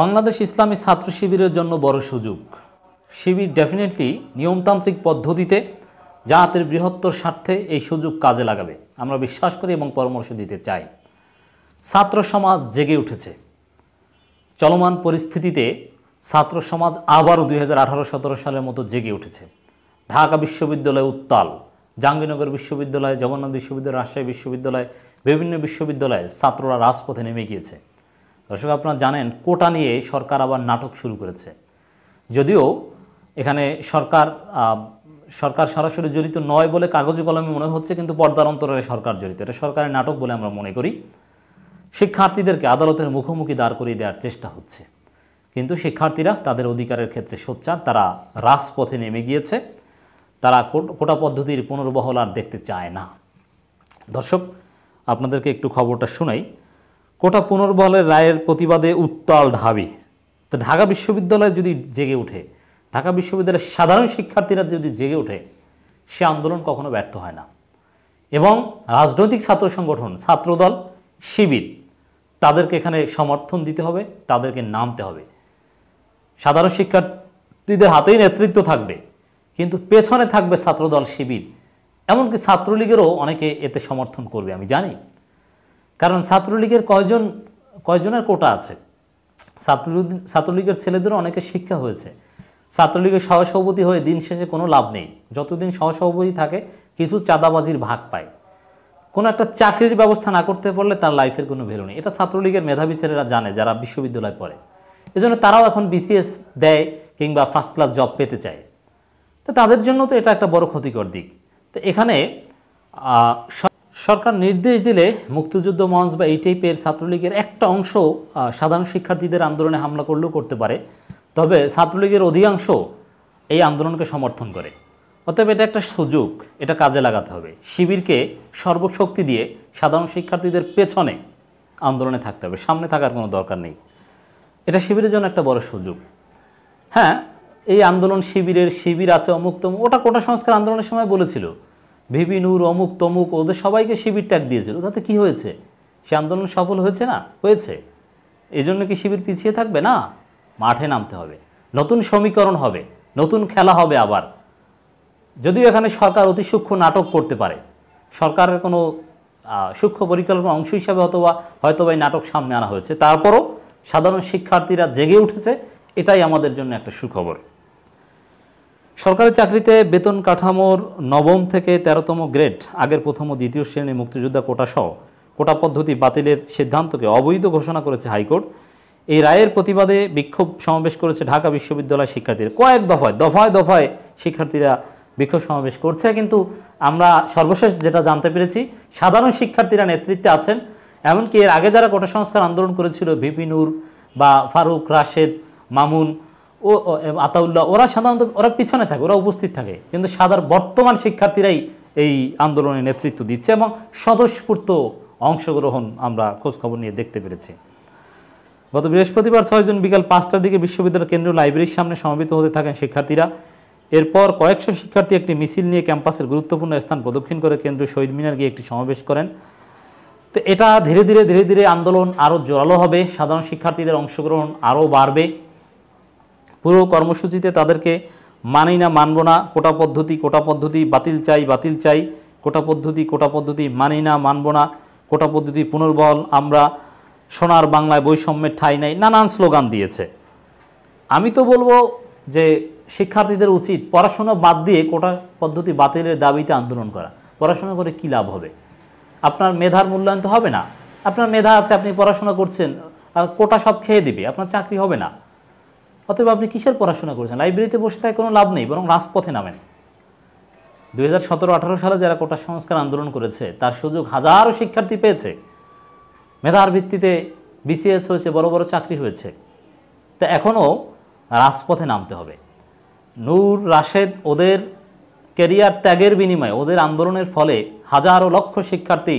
বাংলাদেশ ইসলামী ছাত্র শিবিরের জন্য বড় সুযোগ শিবির ডেফিনেটলি নিয়মতান্ত্রিক পদ্ধতিতে জাহাতের বৃহত্তর স্বার্থে এই সুযোগ কাজে লাগাবে আমরা বিশ্বাস করি এবং পরামর্শ দিতে চাই ছাত্র সমাজ জেগে উঠেছে চলমান পরিস্থিতিতে ছাত্র সমাজ আবারও দুই হাজার আঠারো সালের মতো জেগে উঠেছে ঢাকা বিশ্ববিদ্যালয় উত্তাল জাহাঙ্গীরনগর বিশ্ববিদ্যালয় জগন্নাথ বিশ্ববিদ্যালয় রাজশাহী বিশ্ববিদ্যালয় বিভিন্ন বিশ্ববিদ্যালয়ে ছাত্ররা রাজপথে নেমে গিয়েছে দর্শক আপনারা জানেন কোটা নিয়ে সরকার আবার নাটক শুরু করেছে যদিও এখানে সরকার সরকার সরাসরি জড়িত নয় বলে কাগজে কলমে মনে হচ্ছে কিন্তু পর্দার অন্তরে সরকার জড়িত এটা সরকারের নাটক বলে আমরা মনে করি শিক্ষার্থীদেরকে আদালতের মুখোমুখি দাঁড় করিয়ে দেওয়ার চেষ্টা হচ্ছে কিন্তু শিক্ষার্থীরা তাদের অধিকারের ক্ষেত্রে সোচ্চার তারা রাজপথে নেমে গিয়েছে তারা কোটা পদ্ধতির পুনর্বহল আর দেখতে চায় না দর্শক আপনাদেরকে একটু খবরটা শুনাই কোটা পুনর্বহালের রায়ের প্রতিবাদে উত্তাল ঢাবি তো ঢাকা বিশ্ববিদ্যালয় যদি জেগে উঠে ঢাকা বিশ্ববিদ্যালয়ের সাধারণ শিক্ষার্থীরা যদি জেগে ওঠে সে আন্দোলন কখনো ব্যর্থ হয় না এবং রাজনৈতিক ছাত্র সংগঠন ছাত্রদল শিবির তাদেরকে এখানে সমর্থন দিতে হবে তাদেরকে নামতে হবে সাধারণ শিক্ষার্থীদের হাতেই নেতৃত্ব থাকবে কিন্তু পেছনে থাকবে ছাত্রদল শিবির এমনকি ছাত্রলীগেরও অনেকে এতে সমর্থন করবে আমি জানি কারণ ছাত্রলীগের কয়জন কয়জনের কোটা আছে ছাত্র ছাত্রলীগের ছেলেদেরও অনেকে শিক্ষা হয়েছে ছাত্রলীগের সহসভাপতি হয়ে দিন শেষে কোনো লাভ নেই যতদিন সহসভাপতি থাকে কিছু চাঁদাবাজির ভাগ পায় কোনো একটা চাকরির ব্যবস্থা না করতে পারলে তার লাইফের কোনো ভ্যালু নেই এটা ছাত্রলীগের মেধাবী ছেলেরা জানে যারা বিশ্ববিদ্যালয় পড়ে এজন্য তারাও এখন বিসিএস দেয় কিংবা ফার্স্ট ক্লাস জব পেতে চায় তো তাদের জন্য তো এটা একটা বড় ক্ষতিকর দিক তো এখানে সরকার নির্দেশ দিলে মুক্তিযুদ্ধ মঞ্চ বা এই টাইপের ছাত্রলীগের একটা অংশ সাধারণ শিক্ষার্থীদের আন্দোলনে হামলা করলেও করতে পারে তবে ছাত্রলীগের অধিকাংশ এই আন্দোলনকে সমর্থন করে অতএব এটা একটা সুযোগ এটা কাজে লাগাতে হবে শিবিরকে সর্বশক্তি দিয়ে সাধারণ শিক্ষার্থীদের পেছনে আন্দোলনে থাকতে হবে সামনে থাকার কোনো দরকার নেই এটা শিবিরের জন্য একটা বড় সুযোগ হ্যাঁ এই আন্দোলন শিবিরের শিবির আছে অমুক্তম ওটা কোটা সংস্কার আন্দোলনের সময় বলেছিল ভিবি নূর অমুক তমুক ওদের সবাইকে শিবির ট্যাগ দিয়েছিল তাতে কি হয়েছে সে আন্দোলন সফল হয়েছে না হয়েছে এজন্য কি শিবির পিছিয়ে থাকবে না মাঠে নামতে হবে নতুন সমীকরণ হবে নতুন খেলা হবে আবার যদিও এখানে সরকার অতি সূক্ষ্ম নাটক করতে পারে সরকারের কোনো সূক্ষ্ম পরিকল্পনা অংশ হিসাবে অথবা হয়তো এই নাটক সামনে আনা হয়েছে তারপরও সাধারণ শিক্ষার্থীরা জেগে উঠেছে এটাই আমাদের জন্য একটা সুখবর সরকারি চাকরিতে বেতন কাঠামোর নবম থেকে তেরোতম গ্রেড আগের প্রথম ও দ্বিতীয় শ্রেণীর মুক্তিযোদ্ধা কোটা সহ কোটা পদ্ধতি বাতিলের সিদ্ধান্তকে অবৈধ ঘোষণা করেছে হাইকোর্ট এই রায়ের প্রতিবাদে বিক্ষোভ সমাবেশ করেছে ঢাকা বিশ্ববিদ্যালয় শিক্ষার্থীরা কয়েক দফায় দফায় দফায় শিক্ষার্থীরা বিক্ষোভ সমাবেশ করছে কিন্তু আমরা সর্বশেষ যেটা জানতে পেরেছি সাধারণ শিক্ষার্থীরা নেতৃত্বে আছেন এমনকি এর আগে যারা কোটা সংস্কার আন্দোলন করেছিল ভিপিনুর বা ফারুক রাশেদ মামুন ও আতাউল্লাহ ওরা সাধারণত ওরা পিছনে থাকে ওরা উপস্থিত থাকে কিন্তু সাধারণ বর্তমান শিক্ষার্থীরাই এই আন্দোলনে নেতৃত্ব দিচ্ছে এবং স্বতঃস্ফূর্ত অংশগ্রহণ আমরা খোঁজখবর নিয়ে দেখতে পেরেছি গত বৃহস্পতিবার ছয়জন বিকাল পাঁচটার দিকে বিশ্ববিদ্যালয় কেন্দ্রীয় লাইব্রেরির সামনে সমবেত হতে থাকেন শিক্ষার্থীরা এরপর কয়েকশো শিক্ষার্থী একটি মিছিল নিয়ে ক্যাম্পাসের গুরুত্বপূর্ণ স্থান প্রদক্ষিণ করে কেন্দ্রীয় শহীদ মিনার গিয়ে একটি সমাবেশ করেন তো এটা ধীরে ধীরে ধীরে ধীরে আন্দোলন আরও জোরালো হবে সাধারণ শিক্ষার্থীদের অংশগ্রহণ আরও বাড়বে পুরো কর্মসূচিতে তাদেরকে মানি না মানব না কোটা পদ্ধতি কোটা পদ্ধতি বাতিল চাই বাতিল চাই কোটা পদ্ধতি কোটা পদ্ধতি মানি না মানব না কোটা পদ্ধতি পুনর্বল আমরা সোনার বাংলায় বৈষম্যের ঠাই নাই নানান স্লোগান দিয়েছে আমি তো বলবো যে শিক্ষার্থীদের উচিত পড়াশোনা বাদ দিয়ে কোটা পদ্ধতি বাতিলের দাবিতে আন্দোলন করা পড়াশোনা করে কী লাভ হবে আপনার মেধার মূল্যায়ন তো হবে না আপনার মেধা আছে আপনি পড়াশোনা করছেন কোটা সব খেয়ে দিবে আপনার চাকরি হবে না অতএব আপনি কিসের পড়াশোনা করেছেন লাইব্রেরিতে বসে তাই কোনো লাভ নেই বরং রাজপথে নামেন দুই হাজার সতেরো আঠারো সালে যারা কোটা সংস্কার আন্দোলন করেছে তার সুযোগ হাজারো শিক্ষার্থী পেয়েছে মেধার ভিত্তিতে বিসিএস হয়েছে বড় বড় চাকরি হয়েছে তা এখনও রাজপথে নামতে হবে নূর রাশেদ ওদের কেরিয়ার ত্যাগের বিনিময়ে ওদের আন্দোলনের ফলে হাজারো লক্ষ শিক্ষার্থী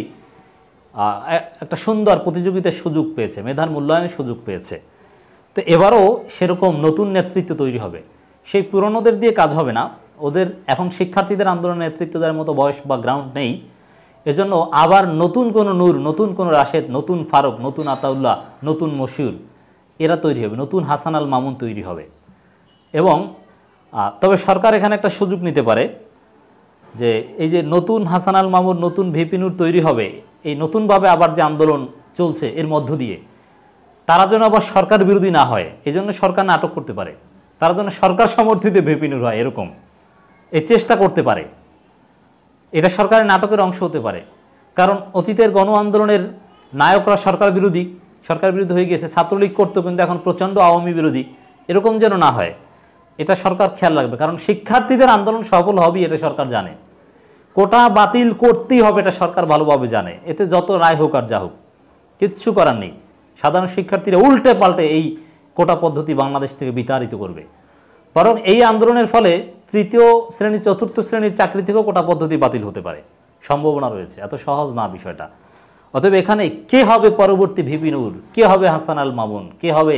একটা সুন্দর প্রতিযোগিতার সুযোগ পেয়েছে মেধার মূল্যায়নের সুযোগ পেয়েছে তো এবারও সেরকম নতুন নেতৃত্ব তৈরি হবে সেই পুরনোদের দিয়ে কাজ হবে না ওদের এখন শিক্ষার্থীদের আন্দোলন নেতৃত্ব দেওয়ার মতো বয়স বা গ্রাউন্ড নেই এজন্য আবার নতুন কোনো নূর নতুন কোনো রাশেদ নতুন ফারুক নতুন আতাউল্লাহ নতুন মশিউল এরা তৈরি হবে নতুন হাসান আল মামুন তৈরি হবে এবং তবে সরকার এখানে একটা সুযোগ নিতে পারে যে এই যে নতুন হাসান আল মামুন নতুন ভিপিনুর তৈরি হবে এই নতুনভাবে আবার যে আন্দোলন চলছে এর মধ্য দিয়ে তারা যেন আবার সরকার বিরোধী না হয় এই জন্য সরকার নাটক করতে পারে তারা যেন সরকার সমর্থিত ভেপিনুর হয় এরকম এই চেষ্টা করতে পারে এটা সরকারের নাটকের অংশ হতে পারে কারণ অতীতের গণ আন্দোলনের নায়করা সরকার বিরোধী সরকার বিরোধী হয়ে গিয়েছে ছাত্রলীগ করতো কিন্তু এখন প্রচণ্ড আওয়ামী বিরোধী এরকম যেন না হয় এটা সরকার খেয়াল রাখবে কারণ শিক্ষার্থীদের আন্দোলন সফল হবে এটা সরকার জানে কোটা বাতিল করতেই হবে এটা সরকার ভালোভাবে জানে এতে যত রায় হোক আর যা হোক কিচ্ছু করার নেই সাধারণ শিক্ষার্থীরা উল্টে পাল্টে এই কোটা পদ্ধতি বাংলাদেশ থেকে বিতাড়িত করবে বরং এই আন্দোলনের ফলে তৃতীয় শ্রেণী চতুর্থ শ্রেণীর চাকরি থেকেও কোটা পদ্ধতি বাতিল হতে পারে সম্ভাবনা রয়েছে এত সহজ না বিষয়টা অতএব এখানে কে হবে পরবর্তী ভিপিনুর কে হবে হাসান আল মামুন কে হবে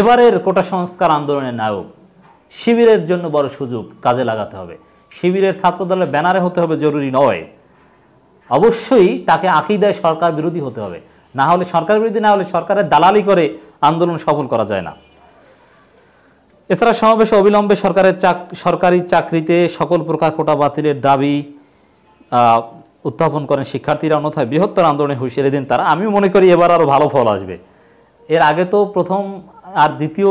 এবারের কোটা সংস্কার আন্দোলনের নায়ক শিবিরের জন্য বড় সুযোগ কাজে লাগাতে হবে শিবিরের ছাত্রদলের ব্যানারে হতে হবে জরুরি নয় অবশ্যই তাকে আঁকি দেয় সরকার বিরোধী হতে হবে না হলে সরকার বিরোধী না হলে সরকারের দালালি করে আন্দোলন সফল করা যায় না এছাড়া সমাবেশে অবিলম্বে সরকারের চাক সরকারি চাকরিতে সকল প্রকার কোটা বাতিলের দাবি উত্থাপন করেন শিক্ষার্থীরা অন্যথায় বৃহত্তর আন্দোলনে হুঁশিয়ারি দিন তারা আমি মনে করি এবার আরও ভালো ফল আসবে এর আগে তো প্রথম আর দ্বিতীয়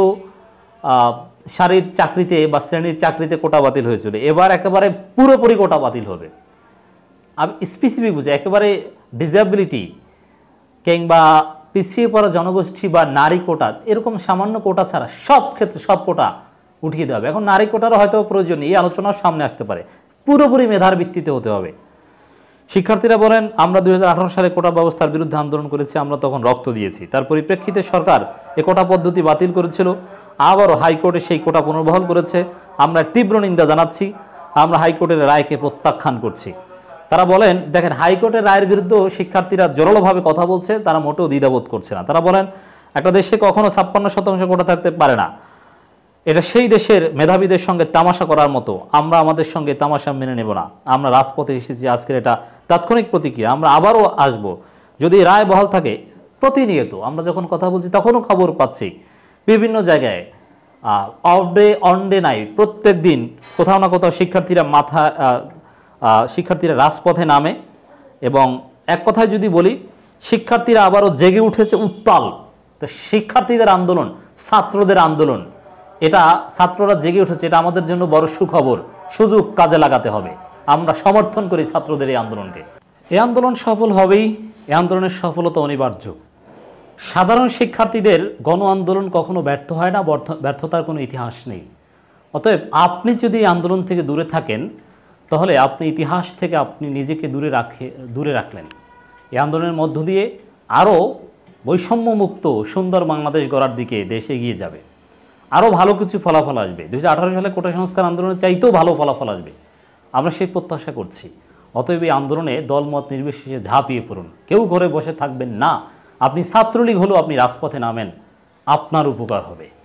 সারির চাকরিতে বা শ্রেণীর চাকরিতে কোটা বাতিল হয়েছিল এবার একেবারে পুরোপুরি কোটা বাতিল হবে আমি স্পেসিফিক বুঝি একেবারে ডিজাবিলিটি কিংবা পিছিয়ে পড়া জনগোষ্ঠী বা নারী কোটা এরকম সামান্য কোটা ছাড়া সব ক্ষেত্রে সব কোটা উঠিয়ে দেওয়া হবে এখন নারী কোটারও হয়তো প্রয়োজন এই আলোচনা সামনে আসতে পারে পুরোপুরি মেধার ভিত্তিতে হতে হবে শিক্ষার্থীরা বলেন আমরা দু সালে কোটা ব্যবস্থার বিরুদ্ধে আন্দোলন করেছি আমরা তখন রক্ত দিয়েছি তার পরিপ্রেক্ষিতে সরকার এ কোটা পদ্ধতি বাতিল করেছিল আবারও হাইকোর্টে সেই কোটা পুনর্বহল করেছে আমরা তীব্র নিন্দা জানাচ্ছি আমরা হাইকোর্টের রায়কে প্রত্যাখ্যান করছি তারা বলেন দেখেন হাইকোর্টের রায়ের বিরুদ্ধেও শিক্ষার্থীরা জোরালোভাবে কথা বলছে তারা মোটেও দ্বিধাবোধ করছে না তারা বলেন একটা দেশে কখনো ছাপ্পান্ন শতাংশ কোটা থাকতে পারে না এটা সেই দেশের মেধাবীদের সঙ্গে তামাশা করার মতো আমরা আমাদের সঙ্গে তামাশা মেনে নেব না আমরা রাজপথে এসেছি আজকের এটা তাৎক্ষণিক প্রতিক্রিয়া আমরা আবারও আসব যদি রায় বহাল থাকে প্রতিনিয়ত আমরা যখন কথা বলছি তখনও খবর পাচ্ছি বিভিন্ন জায়গায় অফ ডে অন ডে নাই প্রত্যেক দিন কোথাও না কোথাও শিক্ষার্থীরা মাথা শিক্ষার্থীরা রাজপথে নামে এবং এক কথায় যদি বলি শিক্ষার্থীরা আবারও জেগে উঠেছে উত্তাল তো শিক্ষার্থীদের আন্দোলন ছাত্রদের আন্দোলন এটা ছাত্ররা জেগে উঠেছে এটা আমাদের জন্য বড় সুখবর সুযোগ কাজে লাগাতে হবে আমরা সমর্থন করি ছাত্রদের এই আন্দোলনকে এই আন্দোলন সফল হবেই এই আন্দোলনের সফলতা অনিবার্য সাধারণ শিক্ষার্থীদের গণ আন্দোলন কখনো ব্যর্থ হয় না ব্যর্থতার কোনো ইতিহাস নেই অতএব আপনি যদি আন্দোলন থেকে দূরে থাকেন তাহলে আপনি ইতিহাস থেকে আপনি নিজেকে দূরে রাখে দূরে রাখলেন এই আন্দোলনের মধ্য দিয়ে আরও বৈষম্যমুক্ত সুন্দর বাংলাদেশ গড়ার দিকে দেশে এগিয়ে যাবে আরও ভালো কিছু ফলাফল আসবে দু সালে কোটা সংস্কার আন্দোলনের চাইতেও ভালো ফলাফল আসবে আমরা সেই প্রত্যাশা করছি অতএব এই আন্দোলনে দলমত নির্বিশেষে ঝাঁপিয়ে পড়ুন কেউ ঘরে বসে থাকবেন না আপনি ছাত্রলীগ হলেও আপনি রাজপথে নামেন আপনার উপকার হবে